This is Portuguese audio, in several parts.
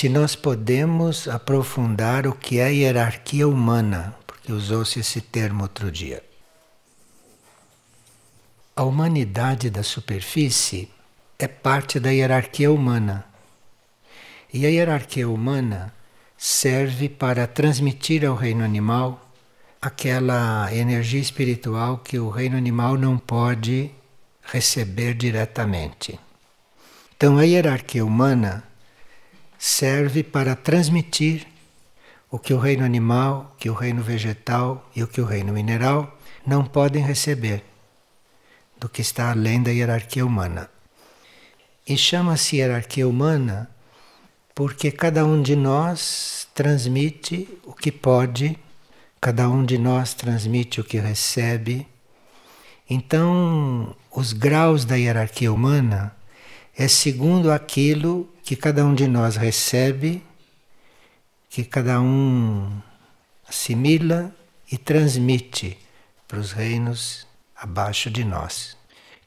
se nós podemos aprofundar o que é hierarquia humana, porque usou-se esse termo outro dia. A humanidade da superfície é parte da hierarquia humana. E a hierarquia humana serve para transmitir ao reino animal aquela energia espiritual que o reino animal não pode receber diretamente. Então, a hierarquia humana serve para transmitir o que o reino animal, que o reino vegetal e o que o reino mineral não podem receber do que está além da hierarquia humana. E chama-se hierarquia humana porque cada um de nós transmite o que pode, cada um de nós transmite o que recebe. Então, os graus da hierarquia humana é segundo aquilo que cada um de nós recebe, que cada um assimila e transmite para os reinos abaixo de nós.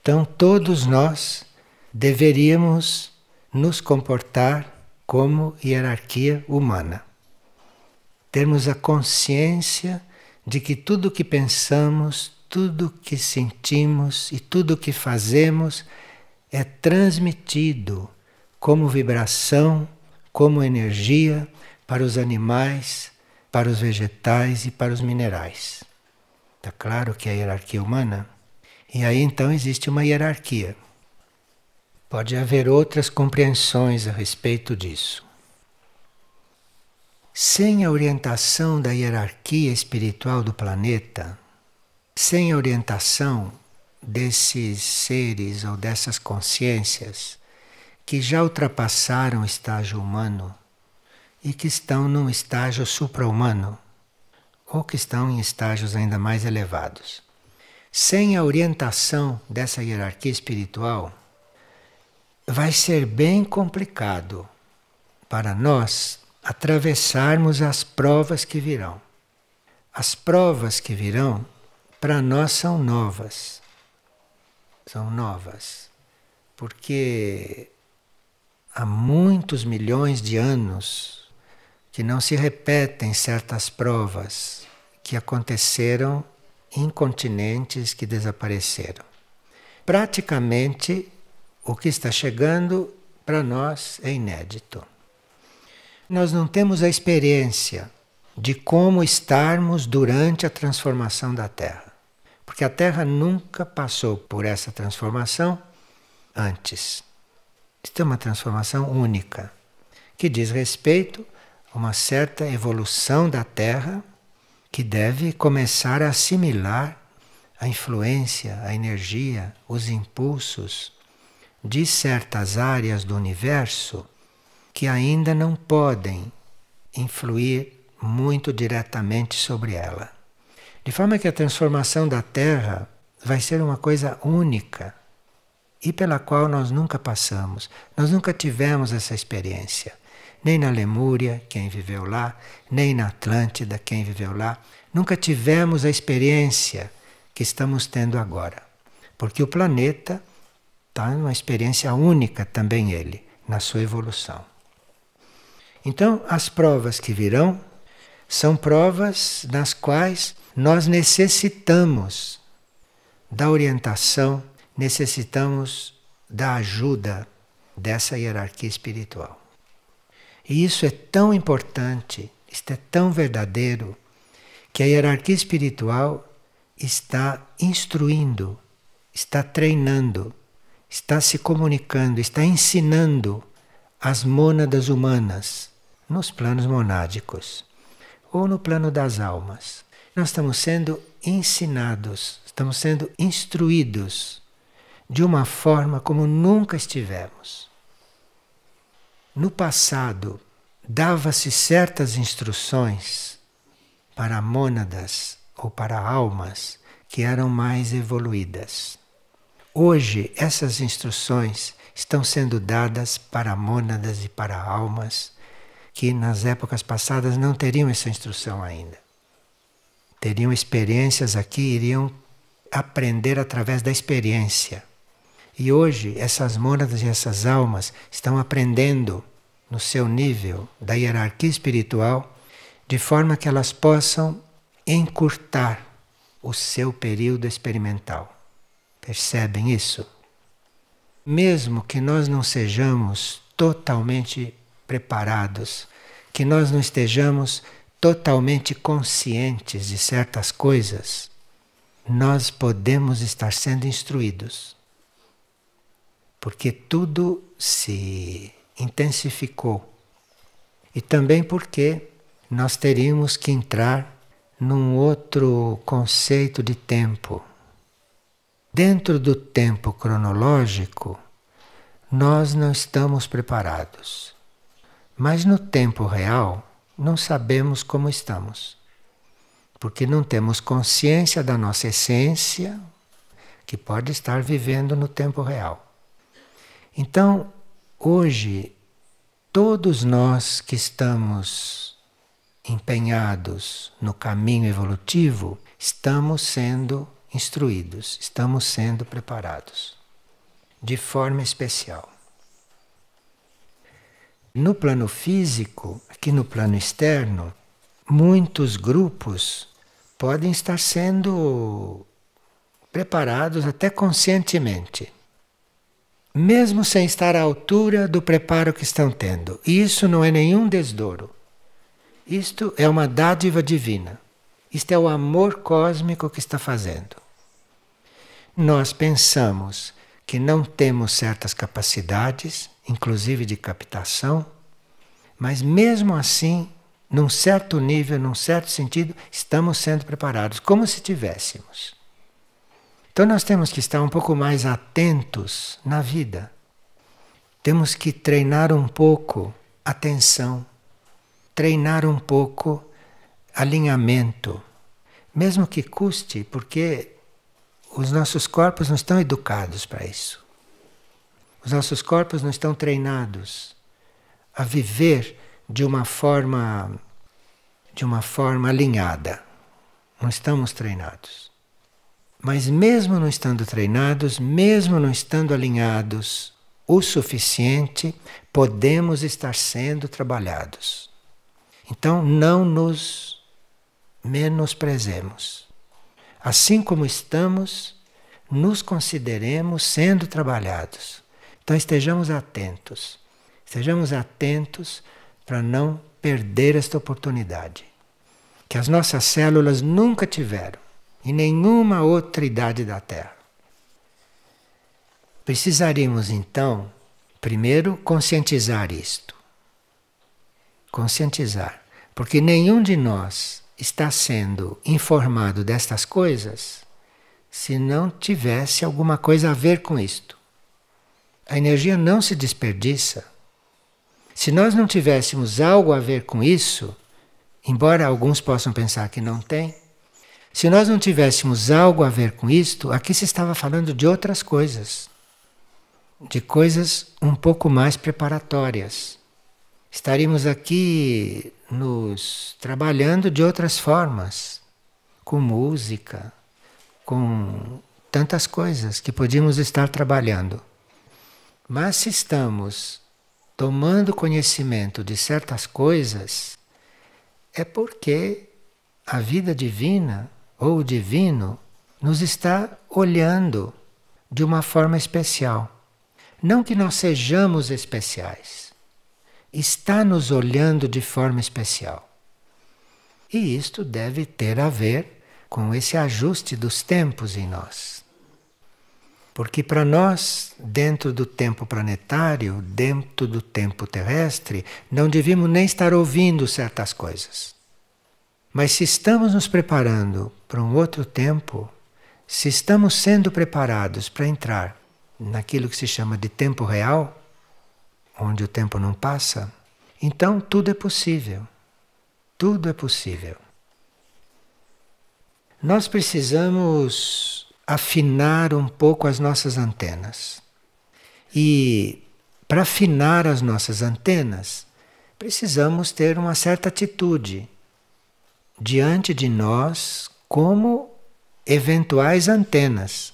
Então, todos nós deveríamos nos comportar como hierarquia humana. Termos a consciência de que tudo que pensamos, tudo que sentimos e tudo que fazemos é transmitido como vibração, como energia para os animais, para os vegetais e para os minerais. Está claro que é a hierarquia humana? E aí então existe uma hierarquia. Pode haver outras compreensões a respeito disso. Sem a orientação da hierarquia espiritual do planeta, sem a orientação desses seres ou dessas consciências, que já ultrapassaram o estágio humano e que estão num estágio supra-humano ou que estão em estágios ainda mais elevados. Sem a orientação dessa hierarquia espiritual, vai ser bem complicado para nós atravessarmos as provas que virão. As provas que virão para nós são novas. São novas. Porque há muitos milhões de anos que não se repetem certas provas que aconteceram em continentes que desapareceram. Praticamente o que está chegando para nós é inédito. Nós não temos a experiência de como estarmos durante a transformação da Terra. Porque a Terra nunca passou por essa transformação antes de é uma transformação única, que diz respeito a uma certa evolução da Terra que deve começar a assimilar a influência, a energia, os impulsos de certas áreas do universo que ainda não podem influir muito diretamente sobre ela. De forma que a transformação da Terra vai ser uma coisa única e pela qual nós nunca passamos. Nós nunca tivemos essa experiência. Nem na Lemúria, quem viveu lá, nem na Atlântida, quem viveu lá. Nunca tivemos a experiência que estamos tendo agora. Porque o planeta está numa experiência única também ele, na sua evolução. Então, as provas que virão são provas nas quais nós necessitamos da orientação necessitamos da ajuda dessa hierarquia espiritual. E isso é tão importante, isto é tão verdadeiro, que a hierarquia espiritual está instruindo, está treinando, está se comunicando, está ensinando as mônadas humanas nos planos monádicos ou no plano das almas. Nós estamos sendo ensinados, estamos sendo instruídos de uma forma como nunca estivemos. No passado, dava-se certas instruções para mônadas ou para almas que eram mais evoluídas. Hoje, essas instruções estão sendo dadas para mônadas e para almas que nas épocas passadas não teriam essa instrução ainda. Teriam experiências aqui, iriam aprender através da experiência. E hoje essas mônadas e essas almas estão aprendendo no seu nível da hierarquia espiritual, de forma que elas possam encurtar o seu período experimental. Percebem isso? Mesmo que nós não sejamos totalmente preparados, que nós não estejamos totalmente conscientes de certas coisas, nós podemos estar sendo instruídos porque tudo se intensificou. E também porque nós teríamos que entrar num outro conceito de tempo. Dentro do tempo cronológico, nós não estamos preparados. Mas no tempo real, não sabemos como estamos. Porque não temos consciência da nossa essência que pode estar vivendo no tempo real. Então, hoje, todos nós que estamos empenhados no caminho evolutivo, estamos sendo instruídos, estamos sendo preparados de forma especial. No plano físico, aqui no plano externo, muitos grupos podem estar sendo preparados até conscientemente mesmo sem estar à altura do preparo que estão tendo. E isso não é nenhum desdouro. Isto é uma dádiva divina. Isto é o amor cósmico que está fazendo. Nós pensamos que não temos certas capacidades, inclusive de captação, mas mesmo assim, num certo nível, num certo sentido, estamos sendo preparados, como se tivéssemos. Então nós temos que estar um pouco mais atentos na vida. Temos que treinar um pouco atenção, treinar um pouco alinhamento, mesmo que custe, porque os nossos corpos não estão educados para isso. Os nossos corpos não estão treinados a viver de uma forma de uma forma alinhada. Não estamos treinados. Mas mesmo não estando treinados, mesmo não estando alinhados o suficiente, podemos estar sendo trabalhados. Então não nos menosprezemos. Assim como estamos, nos consideremos sendo trabalhados. Então estejamos atentos. Estejamos atentos para não perder esta oportunidade que as nossas células nunca tiveram em nenhuma outra idade da Terra. Precisaríamos então, primeiro, conscientizar isto. Conscientizar. Porque nenhum de nós está sendo informado destas coisas se não tivesse alguma coisa a ver com isto. A energia não se desperdiça. Se nós não tivéssemos algo a ver com isso, embora alguns possam pensar que não tem, se nós não tivéssemos algo a ver com isto, aqui se estava falando de outras coisas, de coisas um pouco mais preparatórias. Estaríamos aqui nos trabalhando de outras formas, com música, com tantas coisas que podíamos estar trabalhando. Mas se estamos tomando conhecimento de certas coisas, é porque a vida divina ou o divino nos está olhando de uma forma especial. Não que nós sejamos especiais, está nos olhando de forma especial. E isto deve ter a ver com esse ajuste dos tempos em nós. Porque para nós, dentro do tempo planetário, dentro do tempo terrestre, não devíamos nem estar ouvindo certas coisas. Mas se estamos nos preparando para um outro tempo, se estamos sendo preparados para entrar naquilo que se chama de tempo real, onde o tempo não passa, então tudo é possível. Tudo é possível. Nós precisamos afinar um pouco as nossas antenas. E para afinar as nossas antenas, precisamos ter uma certa atitude diante de nós como eventuais antenas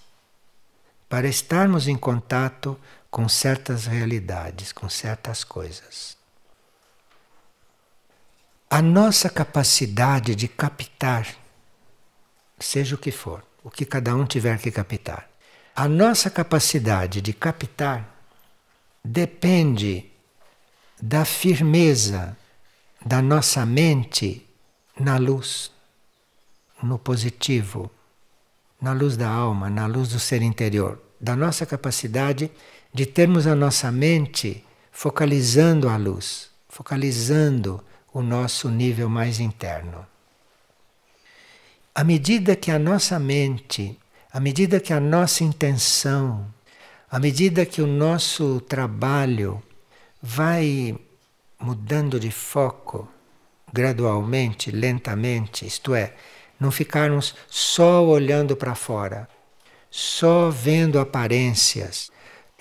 para estarmos em contato com certas realidades, com certas coisas. A nossa capacidade de captar, seja o que for, o que cada um tiver que captar, a nossa capacidade de captar depende da firmeza da nossa mente na luz, no positivo, na luz da alma, na luz do ser interior, da nossa capacidade de termos a nossa mente focalizando a luz, focalizando o nosso nível mais interno. À medida que a nossa mente, à medida que a nossa intenção, à medida que o nosso trabalho vai mudando de foco, gradualmente, lentamente, isto é, não ficarmos só olhando para fora, só vendo aparências,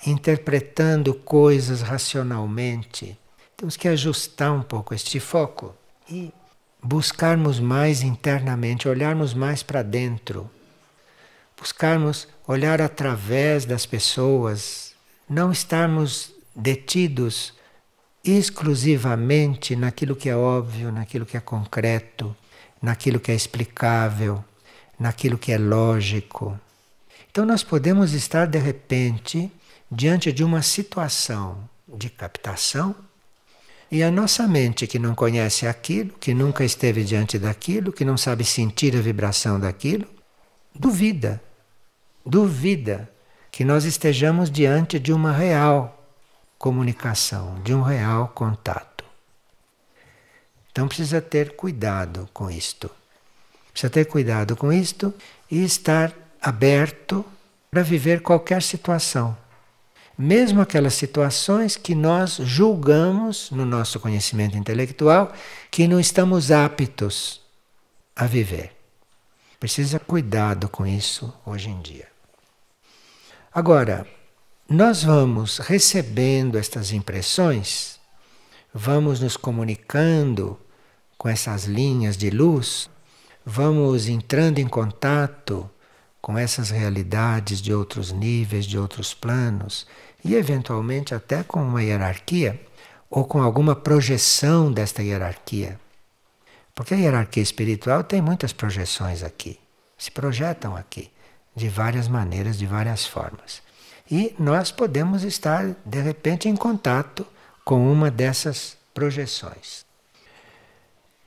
interpretando coisas racionalmente. Temos que ajustar um pouco este foco e buscarmos mais internamente, olharmos mais para dentro, buscarmos olhar através das pessoas, não estarmos detidos exclusivamente naquilo que é óbvio, naquilo que é concreto, naquilo que é explicável, naquilo que é lógico. Então nós podemos estar de repente diante de uma situação de captação e a nossa mente que não conhece aquilo, que nunca esteve diante daquilo, que não sabe sentir a vibração daquilo, duvida, duvida que nós estejamos diante de uma real comunicação, de um real contato. Então precisa ter cuidado com isto. Precisa ter cuidado com isto e estar aberto para viver qualquer situação. Mesmo aquelas situações que nós julgamos no nosso conhecimento intelectual que não estamos aptos a viver. Precisa cuidado com isso hoje em dia. Agora, nós vamos recebendo estas impressões, vamos nos comunicando com essas linhas de luz, vamos entrando em contato com essas realidades de outros níveis, de outros planos e eventualmente até com uma hierarquia ou com alguma projeção desta hierarquia. Porque a hierarquia espiritual tem muitas projeções aqui, se projetam aqui de várias maneiras, de várias formas. E nós podemos estar, de repente, em contato com uma dessas projeções.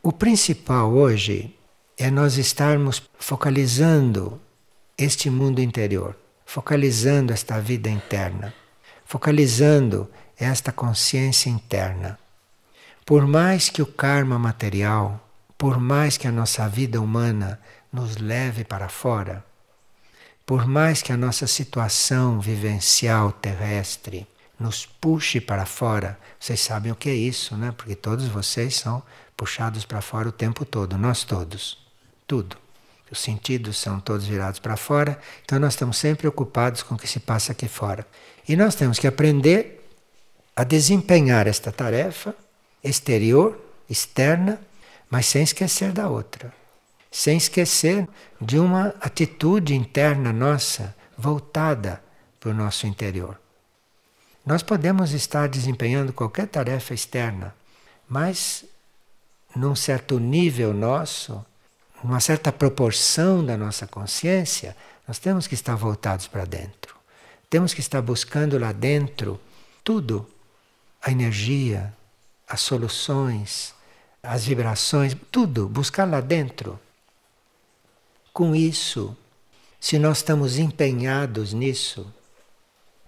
O principal hoje é nós estarmos focalizando este mundo interior, focalizando esta vida interna, focalizando esta consciência interna. Por mais que o karma material, por mais que a nossa vida humana nos leve para fora, por mais que a nossa situação vivencial terrestre nos puxe para fora, vocês sabem o que é isso, né? Porque todos vocês são puxados para fora o tempo todo, nós todos, tudo. Os sentidos são todos virados para fora, então nós estamos sempre ocupados com o que se passa aqui fora. E nós temos que aprender a desempenhar esta tarefa exterior, externa, mas sem esquecer da outra sem esquecer de uma atitude interna nossa voltada para o nosso interior. Nós podemos estar desempenhando qualquer tarefa externa, mas num certo nível nosso, numa certa proporção da nossa consciência, nós temos que estar voltados para dentro. Temos que estar buscando lá dentro tudo: a energia, as soluções, as vibrações, tudo, buscar lá dentro com isso, se nós estamos empenhados nisso,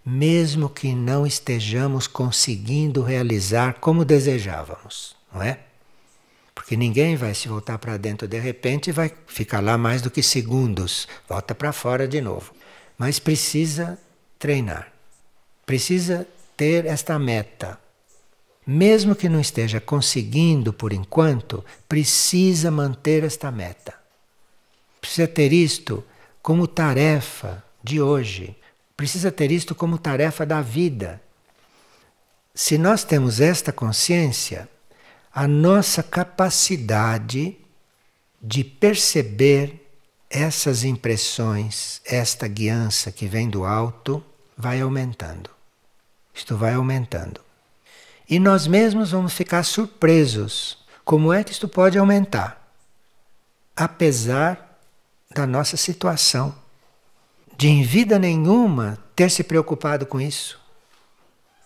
mesmo que não estejamos conseguindo realizar como desejávamos, não é? Porque ninguém vai se voltar para dentro de repente e vai ficar lá mais do que segundos, volta para fora de novo. Mas precisa treinar, precisa ter esta meta. Mesmo que não esteja conseguindo por enquanto, precisa manter esta meta precisa ter isto como tarefa de hoje, precisa ter isto como tarefa da vida. Se nós temos esta consciência, a nossa capacidade de perceber essas impressões, esta guiança que vem do alto, vai aumentando. Isto vai aumentando. E nós mesmos vamos ficar surpresos. Como é que isto pode aumentar? Apesar da nossa situação, de em vida nenhuma ter se preocupado com isso.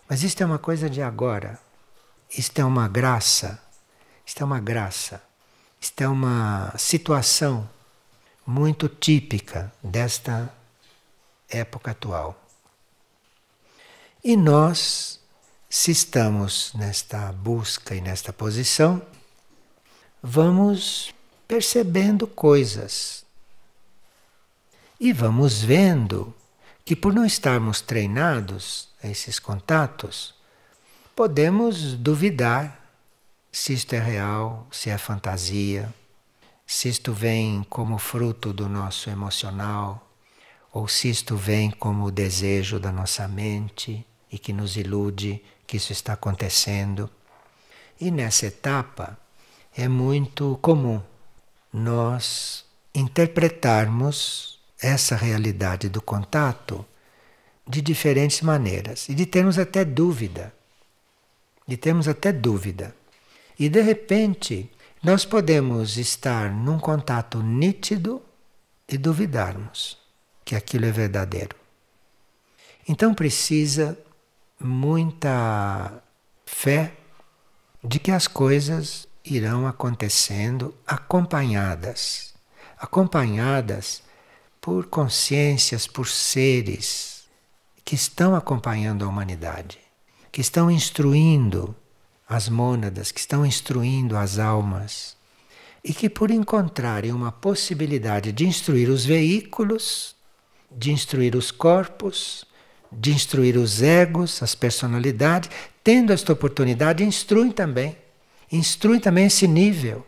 Mas isto é uma coisa de agora. Isto é uma graça. Isto é uma graça. Isto é uma situação muito típica desta época atual. E nós, se estamos nesta busca e nesta posição, vamos percebendo coisas e vamos vendo que, por não estarmos treinados a esses contatos, podemos duvidar se isto é real, se é fantasia, se isto vem como fruto do nosso emocional, ou se isto vem como desejo da nossa mente e que nos ilude que isso está acontecendo. E nessa etapa é muito comum nós interpretarmos essa realidade do contato de diferentes maneiras e de termos até dúvida. De termos até dúvida. E de repente, nós podemos estar num contato nítido e duvidarmos que aquilo é verdadeiro. Então precisa muita fé de que as coisas irão acontecendo acompanhadas acompanhadas por consciências, por seres que estão acompanhando a humanidade, que estão instruindo as mônadas, que estão instruindo as almas, e que por encontrarem uma possibilidade de instruir os veículos, de instruir os corpos, de instruir os egos, as personalidades, tendo esta oportunidade, instruem também. Instruem também esse nível.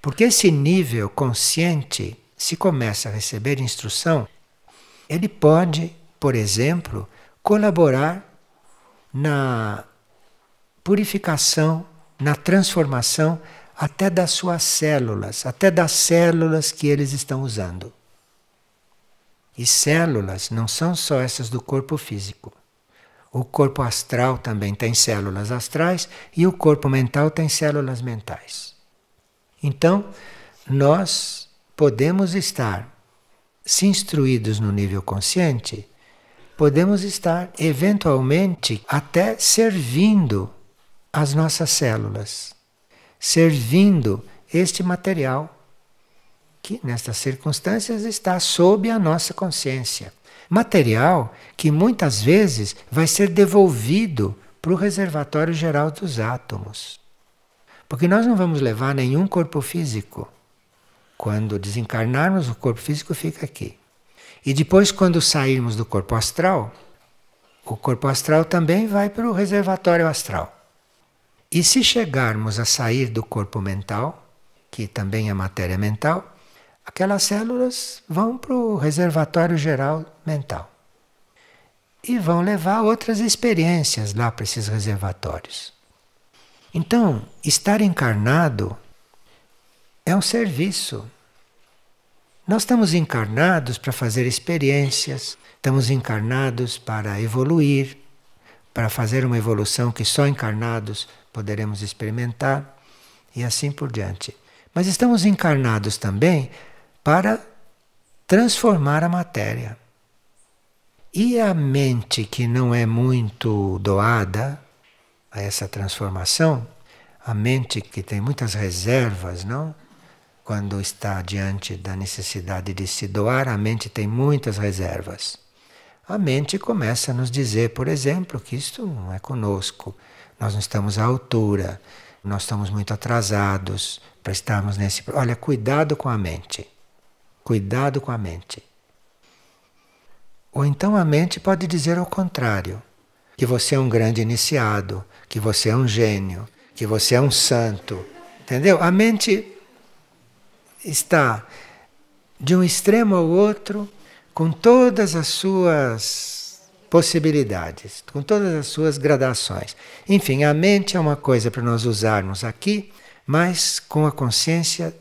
Porque esse nível consciente se começa a receber instrução, ele pode, por exemplo, colaborar na purificação, na transformação até das suas células, até das células que eles estão usando. E células não são só essas do corpo físico. O corpo astral também tem células astrais e o corpo mental tem células mentais. Então, nós podemos estar, se instruídos no nível consciente, podemos estar eventualmente até servindo as nossas células, servindo este material que nestas circunstâncias está sob a nossa consciência. Material que muitas vezes vai ser devolvido para o reservatório geral dos átomos. Porque nós não vamos levar nenhum corpo físico. Quando desencarnarmos, o corpo físico fica aqui. E depois, quando sairmos do corpo astral, o corpo astral também vai para o reservatório astral. E se chegarmos a sair do corpo mental, que também é matéria mental, aquelas células vão para o reservatório geral mental. E vão levar outras experiências lá para esses reservatórios. Então, estar encarnado é um serviço. Nós estamos encarnados para fazer experiências, estamos encarnados para evoluir, para fazer uma evolução que só encarnados poderemos experimentar e assim por diante. Mas estamos encarnados também para transformar a matéria. E a mente que não é muito doada a essa transformação, a mente que tem muitas reservas, não? quando está diante da necessidade de se doar, a mente tem muitas reservas. A mente começa a nos dizer, por exemplo, que isto não é conosco, nós não estamos à altura, nós estamos muito atrasados para estarmos nesse. Olha, cuidado com a mente. Cuidado com a mente. Ou então a mente pode dizer ao contrário: que você é um grande iniciado, que você é um gênio, que você é um santo. Entendeu? A mente está de um extremo ao outro com todas as suas possibilidades, com todas as suas gradações. Enfim, a mente é uma coisa para nós usarmos aqui, mas com a consciência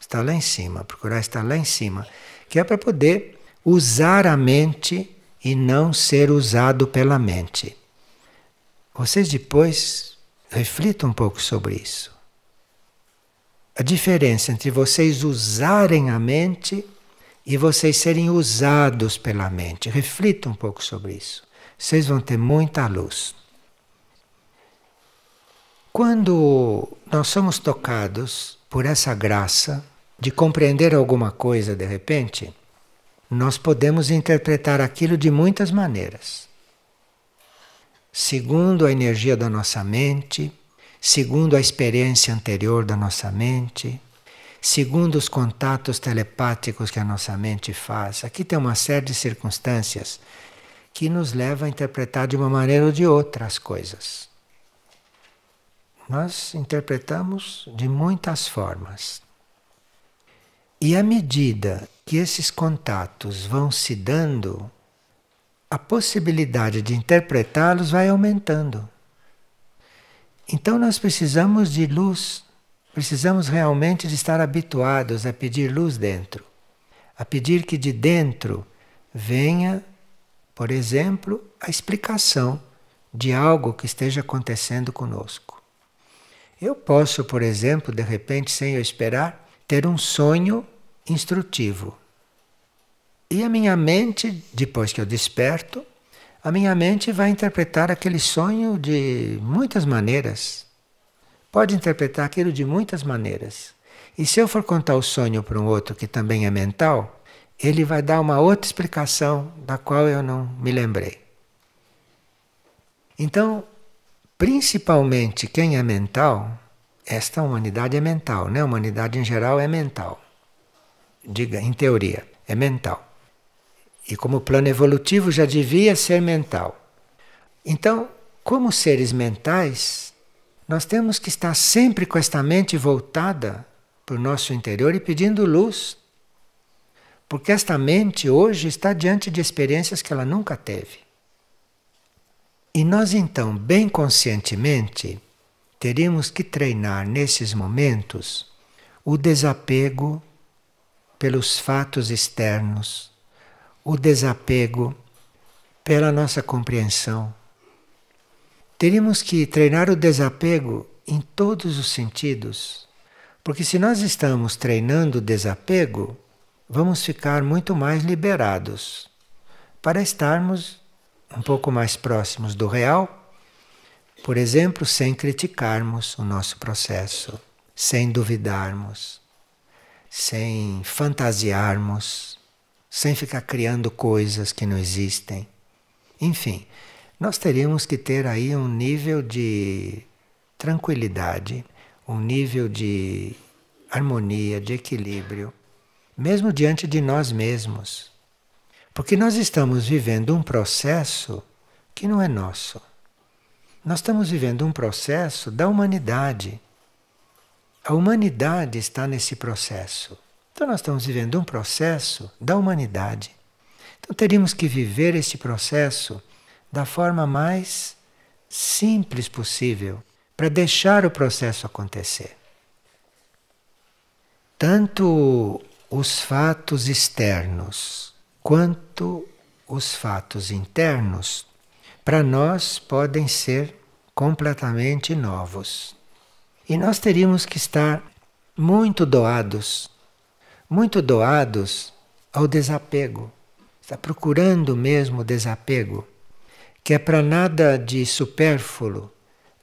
está lá em cima, procurar estar lá em cima, que é para poder usar a mente e não ser usado pela mente. Vocês depois reflitam um pouco sobre isso a diferença entre vocês usarem a mente e vocês serem usados pela mente. Reflita um pouco sobre isso. Vocês vão ter muita luz. Quando nós somos tocados por essa graça de compreender alguma coisa de repente, nós podemos interpretar aquilo de muitas maneiras. Segundo a energia da nossa mente, segundo a experiência anterior da nossa mente, segundo os contatos telepáticos que a nossa mente faz. Aqui tem uma série de circunstâncias que nos leva a interpretar de uma maneira ou de outra as coisas. Nós interpretamos de muitas formas. E à medida que esses contatos vão se dando, a possibilidade de interpretá-los vai aumentando. Então nós precisamos de luz, precisamos realmente de estar habituados a pedir luz dentro, a pedir que de dentro venha, por exemplo, a explicação de algo que esteja acontecendo conosco. Eu posso, por exemplo, de repente, sem eu esperar, ter um sonho instrutivo. E a minha mente, depois que eu desperto, a minha mente vai interpretar aquele sonho de muitas maneiras. Pode interpretar aquilo de muitas maneiras. E se eu for contar o sonho para um outro que também é mental, ele vai dar uma outra explicação da qual eu não me lembrei. Então, principalmente quem é mental, esta humanidade é mental, né? A humanidade em geral é mental. Diga, em teoria, é mental. E como o plano evolutivo já devia ser mental. Então, como seres mentais, nós temos que estar sempre com esta mente voltada para o nosso interior e pedindo luz. Porque esta mente hoje está diante de experiências que ela nunca teve. E nós então, bem conscientemente, teríamos que treinar nesses momentos o desapego pelos fatos externos o desapego, pela nossa compreensão. Teríamos que treinar o desapego em todos os sentidos, porque se nós estamos treinando o desapego, vamos ficar muito mais liberados para estarmos um pouco mais próximos do real, por exemplo, sem criticarmos o nosso processo, sem duvidarmos, sem fantasiarmos sem ficar criando coisas que não existem. Enfim, nós teríamos que ter aí um nível de tranquilidade, um nível de harmonia, de equilíbrio, mesmo diante de nós mesmos. Porque nós estamos vivendo um processo que não é nosso. Nós estamos vivendo um processo da humanidade. A humanidade está nesse processo. Então, nós estamos vivendo um processo da humanidade. Então, teríamos que viver este processo da forma mais simples possível para deixar o processo acontecer. Tanto os fatos externos quanto os fatos internos, para nós podem ser completamente novos. E nós teríamos que estar muito doados muito doados ao desapego. Está procurando mesmo o desapego, que é para nada de supérfluo,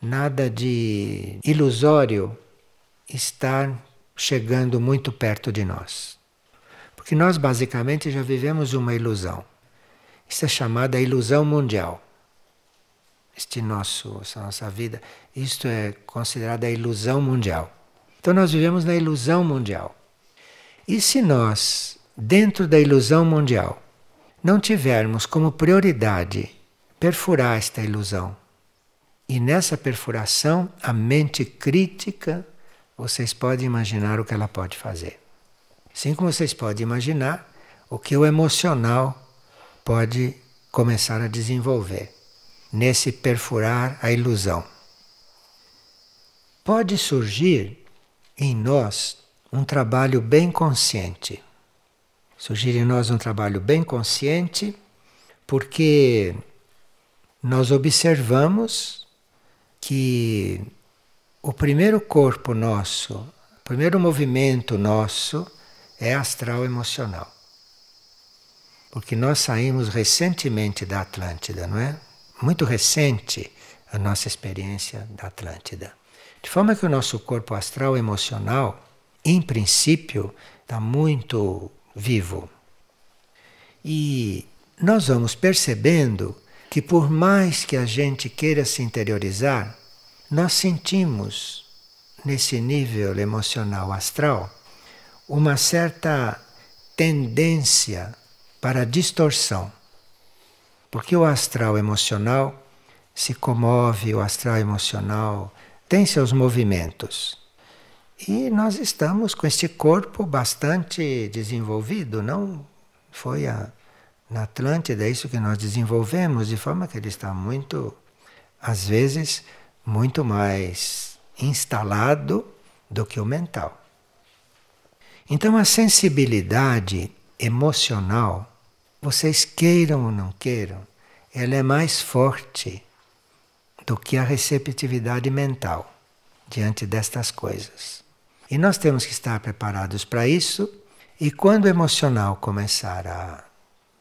nada de ilusório estar chegando muito perto de nós. Porque nós basicamente já vivemos uma ilusão. Isso é chamada ilusão mundial. Este nosso, essa nossa vida, isto é considerada a ilusão mundial. Então nós vivemos na ilusão mundial. E se nós, dentro da ilusão mundial, não tivermos como prioridade perfurar esta ilusão, e nessa perfuração, a mente crítica, vocês podem imaginar o que ela pode fazer. Assim como vocês podem imaginar o que o emocional pode começar a desenvolver nesse perfurar a ilusão. Pode surgir em nós um trabalho bem consciente. Sugiro em nós um trabalho bem consciente, porque nós observamos que o primeiro corpo nosso, o primeiro movimento nosso é astral emocional. Porque nós saímos recentemente da Atlântida, não é? Muito recente a nossa experiência da Atlântida. De forma que o nosso corpo astral emocional em princípio, está muito vivo. E nós vamos percebendo que, por mais que a gente queira se interiorizar, nós sentimos nesse nível emocional astral uma certa tendência para distorção. Porque o astral emocional se comove, o astral emocional tem seus movimentos. E nós estamos com este corpo bastante desenvolvido, não foi a, na Atlântida é isso que nós desenvolvemos, de forma que ele está muito, às vezes, muito mais instalado do que o mental. Então a sensibilidade emocional, vocês queiram ou não queiram, ela é mais forte do que a receptividade mental diante destas coisas. E nós temos que estar preparados para isso. E quando o emocional começar a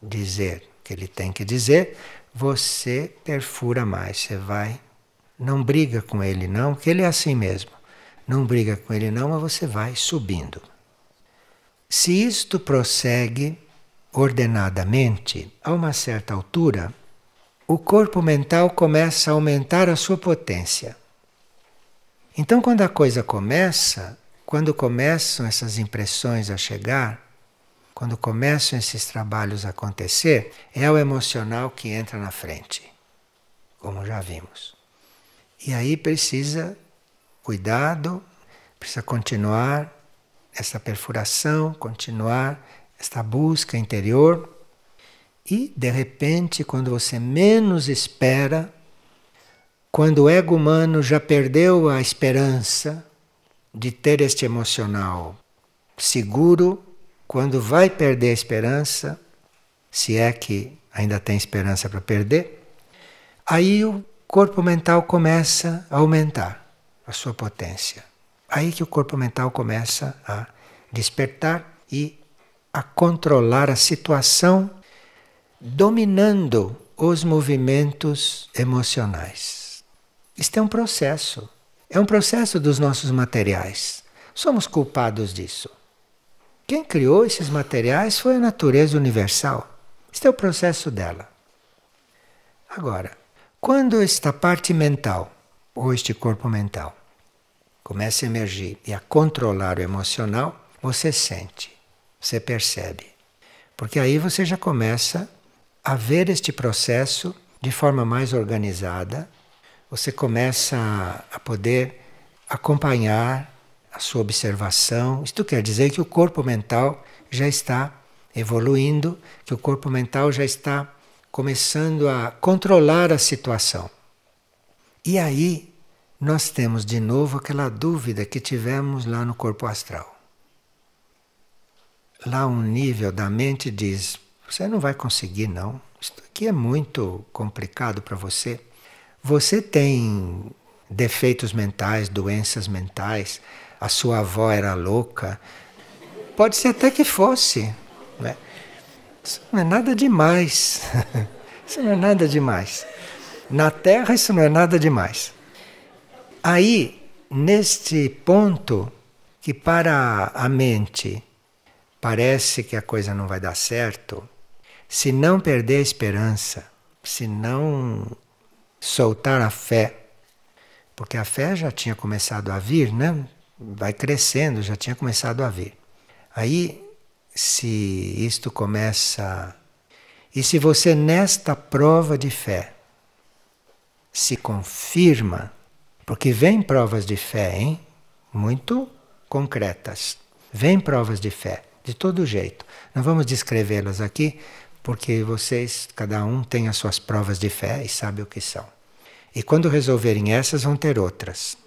dizer o que ele tem que dizer, você perfura mais, você vai. Não briga com ele não, que ele é assim mesmo. Não briga com ele não, mas você vai subindo. Se isto prossegue ordenadamente, a uma certa altura, o corpo mental começa a aumentar a sua potência. Então, quando a coisa começa quando começam essas impressões a chegar, quando começam esses trabalhos a acontecer, é o emocional que entra na frente, como já vimos. E aí precisa cuidado, precisa continuar essa perfuração, continuar esta busca interior. E, de repente, quando você menos espera, quando o ego humano já perdeu a esperança, de ter este emocional seguro quando vai perder a esperança, se é que ainda tem esperança para perder, aí o corpo mental começa a aumentar a sua potência. Aí que o corpo mental começa a despertar e a controlar a situação, dominando os movimentos emocionais. Isto é um processo. É um processo dos nossos materiais. Somos culpados disso. Quem criou esses materiais foi a natureza universal. Este é o processo dela. Agora, quando esta parte mental, ou este corpo mental, começa a emergir e a controlar o emocional, você sente, você percebe. Porque aí você já começa a ver este processo de forma mais organizada você começa a, poder acompanhar a sua observação. Isto quer dizer que o corpo mental já está evoluindo, que o corpo mental já está começando a controlar a situação. E aí nós temos de novo aquela dúvida que tivemos lá no corpo astral. Lá um nível da mente diz: você não vai conseguir não. Isso aqui é muito complicado para você. Você tem defeitos mentais, doenças mentais, a sua avó era louca. Pode ser até que fosse. Né? Isso não é nada demais. isso não é nada demais. Na Terra, isso não é nada demais. Aí, neste ponto, que para a mente parece que a coisa não vai dar certo, se não perder a esperança, se não soltar a fé, porque a fé já tinha começado a vir, né? Vai crescendo, já tinha começado a vir. Aí, se isto começa. E se você, nesta prova de fé, se confirma, porque vem provas de fé, hein? Muito concretas. Vem provas de fé, de todo jeito. Não vamos descrevê-las aqui, porque vocês, cada um, tem as suas provas de fé e sabe o que são. E quando resolverem essas, vão ter outras.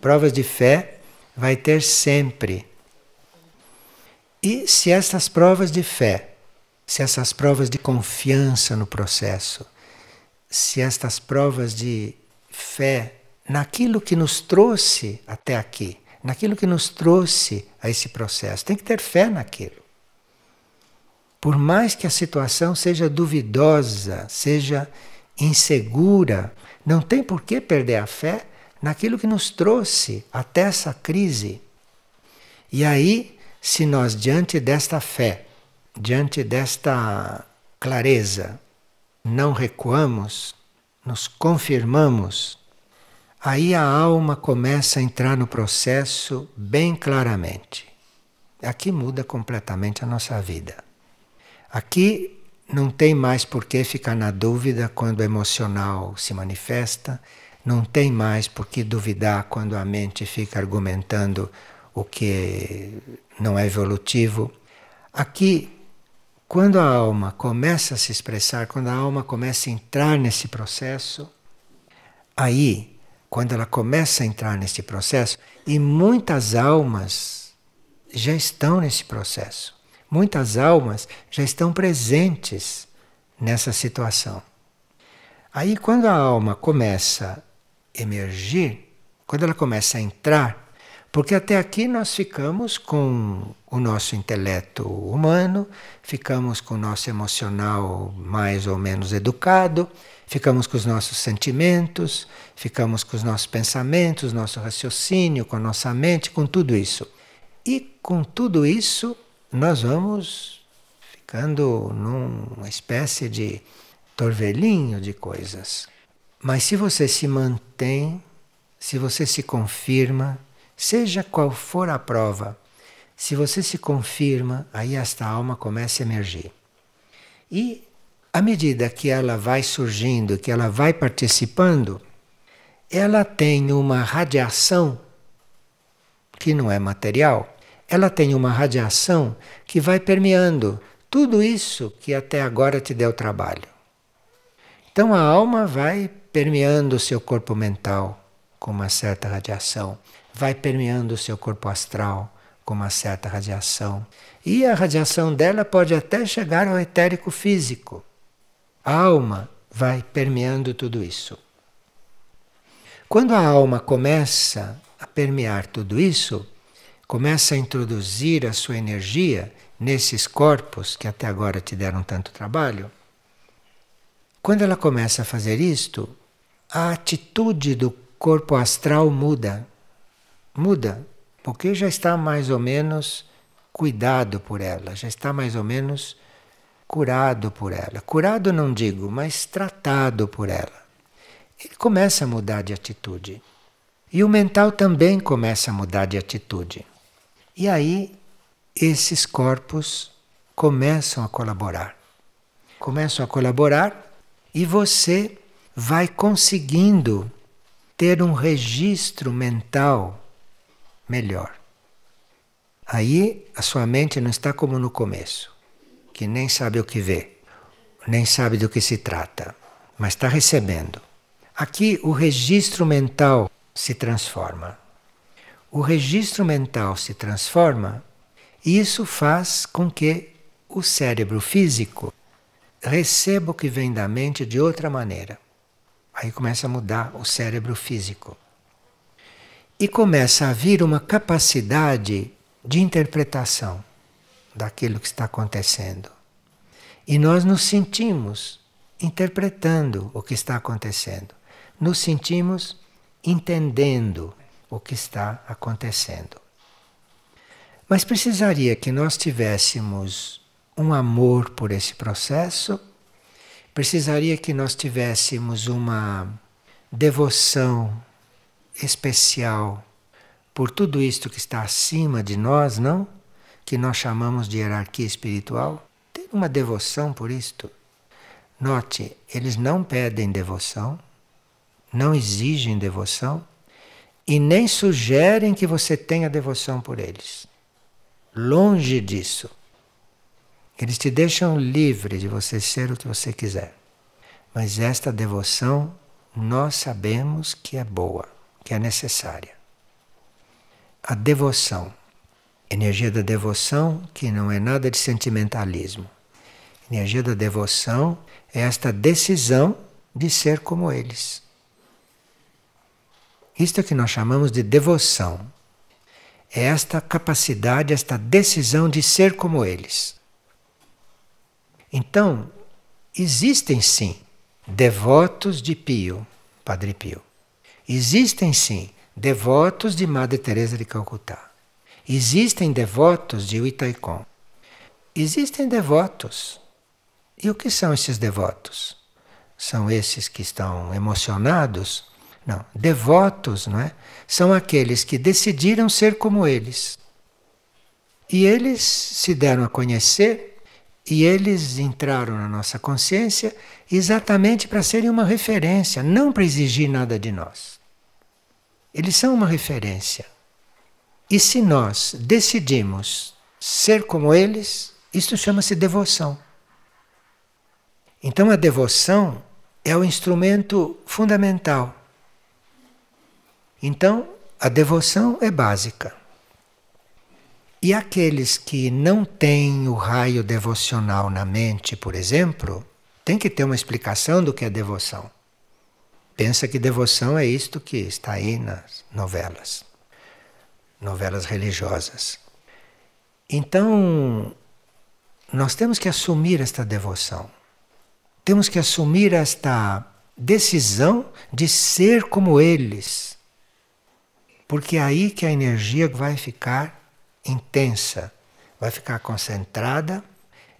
Provas de fé vai ter sempre. E se essas provas de fé, se essas provas de confiança no processo, se estas provas de fé naquilo que nos trouxe até aqui, naquilo que nos trouxe a esse processo, tem que ter fé naquilo. Por mais que a situação seja duvidosa, seja insegura, não tem por que perder a fé naquilo que nos trouxe até essa crise. E aí, se nós, diante desta fé, diante desta clareza, não recuamos, nos confirmamos, aí a alma começa a entrar no processo bem claramente. Aqui muda completamente a nossa vida. Aqui não tem mais por que ficar na dúvida quando o emocional se manifesta, não tem mais por que duvidar quando a mente fica argumentando o que não é evolutivo. Aqui, quando a alma começa a se expressar, quando a alma começa a entrar nesse processo, aí, quando ela começa a entrar nesse processo, e muitas almas já estão nesse processo. Muitas almas já estão presentes nessa situação. Aí, quando a alma começa a emergir, quando ela começa a entrar, porque até aqui nós ficamos com o nosso intelecto humano, ficamos com o nosso emocional mais ou menos educado, ficamos com os nossos sentimentos, ficamos com os nossos pensamentos, nosso raciocínio, com a nossa mente, com tudo isso. E com tudo isso, nós vamos ficando numa espécie de torvelinho de coisas. Mas se você se mantém, se você se confirma, seja qual for a prova, se você se confirma, aí esta alma começa a emergir. E à medida que ela vai surgindo, que ela vai participando, ela tem uma radiação que não é material, ela tem uma radiação que vai permeando tudo isso que até agora te deu trabalho. Então a alma vai permeando o seu corpo mental com uma certa radiação, vai permeando o seu corpo astral com uma certa radiação. E a radiação dela pode até chegar ao etérico físico. A alma vai permeando tudo isso. Quando a alma começa a permear tudo isso, começa a introduzir a sua energia nesses corpos que até agora te deram tanto trabalho, quando ela começa a fazer isto, a atitude do corpo astral muda. Muda, porque já está mais ou menos cuidado por ela, já está mais ou menos curado por ela. Curado não digo, mas tratado por ela. Ele começa a mudar de atitude. E o mental também começa a mudar de atitude. E aí esses corpos começam a colaborar. Começam a colaborar e você vai conseguindo ter um registro mental melhor. Aí a sua mente não está como no começo, que nem sabe o que vê, nem sabe do que se trata, mas está recebendo. Aqui o registro mental se transforma o registro mental se transforma, e isso faz com que o cérebro físico receba o que vem da mente de outra maneira. Aí começa a mudar o cérebro físico. E começa a vir uma capacidade de interpretação daquilo que está acontecendo. E nós nos sentimos interpretando o que está acontecendo, nos sentimos entendendo o que está acontecendo. Mas precisaria que nós tivéssemos um amor por esse processo, precisaria que nós tivéssemos uma devoção especial por tudo isto que está acima de nós, não? Que nós chamamos de hierarquia espiritual. Tem uma devoção por isto. Note, eles não pedem devoção, não exigem devoção, e nem sugerem que você tenha devoção por eles. Longe disso. Eles te deixam livre de você ser o que você quiser. Mas esta devoção nós sabemos que é boa, que é necessária. A devoção, energia da devoção, que não é nada de sentimentalismo. Energia da devoção é esta decisão de ser como eles. Isto é que nós chamamos de devoção. É esta capacidade, esta decisão de ser como eles. Então, existem sim devotos de Pio, Padre Pio. Existem sim devotos de Madre Teresa de Calcutá. Existem devotos de Itaicon. Existem devotos. E o que são esses devotos? São esses que estão emocionados não, devotos, não é? São aqueles que decidiram ser como eles. E eles se deram a conhecer e eles entraram na nossa consciência exatamente para serem uma referência, não para exigir nada de nós. Eles são uma referência. E se nós decidimos ser como eles, isto chama-se devoção. Então a devoção é o instrumento fundamental então, a devoção é básica. E aqueles que não têm o raio devocional na mente, por exemplo, tem que ter uma explicação do que é devoção. Pensa que devoção é isto que está aí nas novelas, novelas religiosas. Então, nós temos que assumir esta devoção. Temos que assumir esta decisão de ser como eles porque é aí que a energia vai ficar intensa, vai ficar concentrada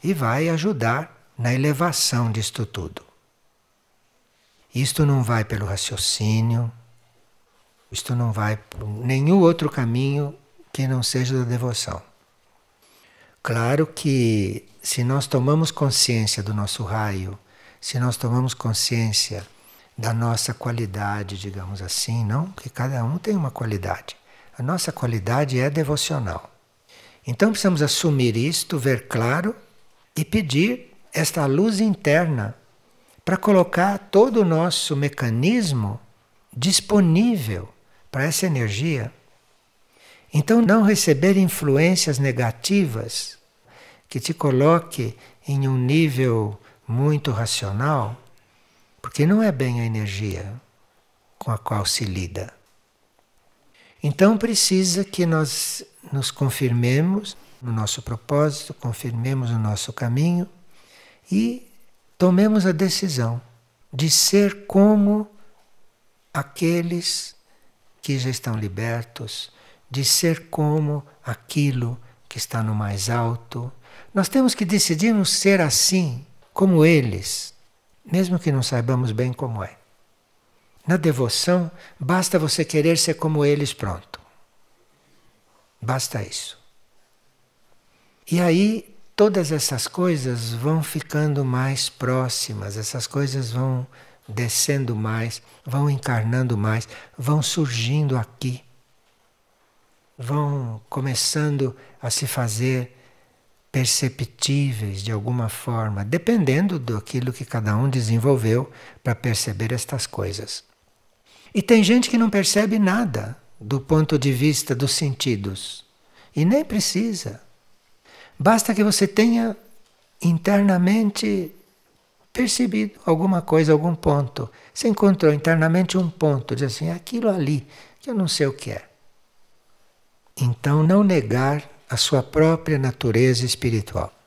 e vai ajudar na elevação disto tudo. Isto não vai pelo raciocínio, isto não vai por nenhum outro caminho que não seja da devoção. Claro que se nós tomamos consciência do nosso raio, se nós tomamos consciência da nossa qualidade, digamos assim, não? Que cada um tem uma qualidade. A nossa qualidade é devocional. Então precisamos assumir isto, ver claro e pedir esta luz interna para colocar todo o nosso mecanismo disponível para essa energia. Então não receber influências negativas que te coloque em um nível muito racional porque não é bem a energia com a qual se lida. Então precisa que nós nos confirmemos no nosso propósito, confirmemos o nosso caminho e tomemos a decisão de ser como aqueles que já estão libertos, de ser como aquilo que está no mais alto. Nós temos que decidirmos ser assim, como eles mesmo que não saibamos bem como é. Na devoção, basta você querer ser como eles, pronto. Basta isso. E aí, todas essas coisas vão ficando mais próximas, essas coisas vão descendo mais, vão encarnando mais, vão surgindo aqui, vão começando a se fazer perceptíveis de alguma forma, dependendo daquilo que cada um desenvolveu para perceber estas coisas. E tem gente que não percebe nada do ponto de vista dos sentidos e nem precisa. Basta que você tenha internamente percebido alguma coisa, algum ponto. Você encontrou internamente um ponto, diz assim, é aquilo ali, que eu não sei o que é. Então, não negar a sua própria natureza espiritual.